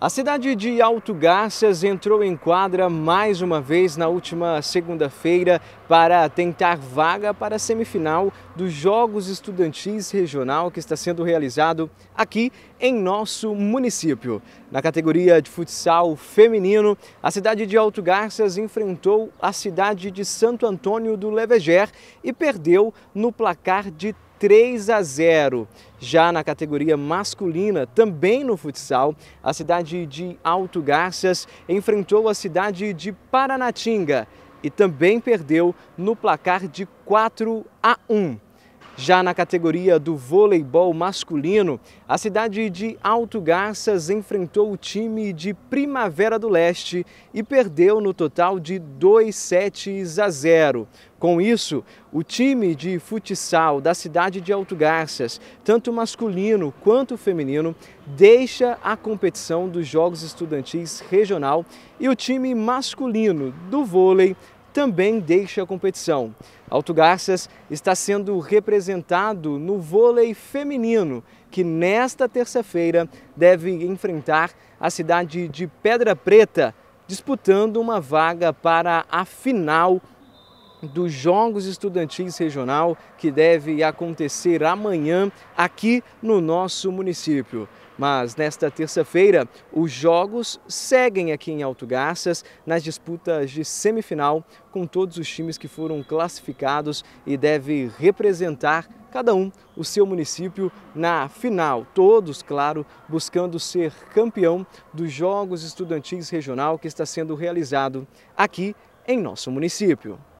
A cidade de Alto Garças entrou em quadra mais uma vez na última segunda-feira para tentar vaga para a semifinal dos Jogos Estudantis Regional que está sendo realizado aqui em nosso município. Na categoria de futsal feminino, a cidade de Alto Garças enfrentou a cidade de Santo Antônio do Leveger e perdeu no placar de 3 a 0. Já na categoria masculina, também no futsal, a cidade de Alto Garças enfrentou a cidade de Paranatinga e também perdeu no placar de 4 a 1. Já na categoria do voleibol masculino, a cidade de Alto Garças enfrentou o time de Primavera do Leste e perdeu no total de 2 sets a 0. Com isso, o time de futsal da cidade de Alto Garças, tanto masculino quanto feminino, deixa a competição dos Jogos Estudantis Regional e o time masculino do vôlei também deixa a competição. Alto Garças está sendo representado no vôlei feminino, que nesta terça-feira deve enfrentar a cidade de Pedra Preta, disputando uma vaga para a final dos Jogos Estudantis Regional que deve acontecer amanhã aqui no nosso município. Mas nesta terça-feira, os jogos seguem aqui em Alto Garças nas disputas de semifinal com todos os times que foram classificados e deve representar cada um o seu município na final. Todos, claro, buscando ser campeão dos Jogos Estudantis Regional que está sendo realizado aqui em nosso município.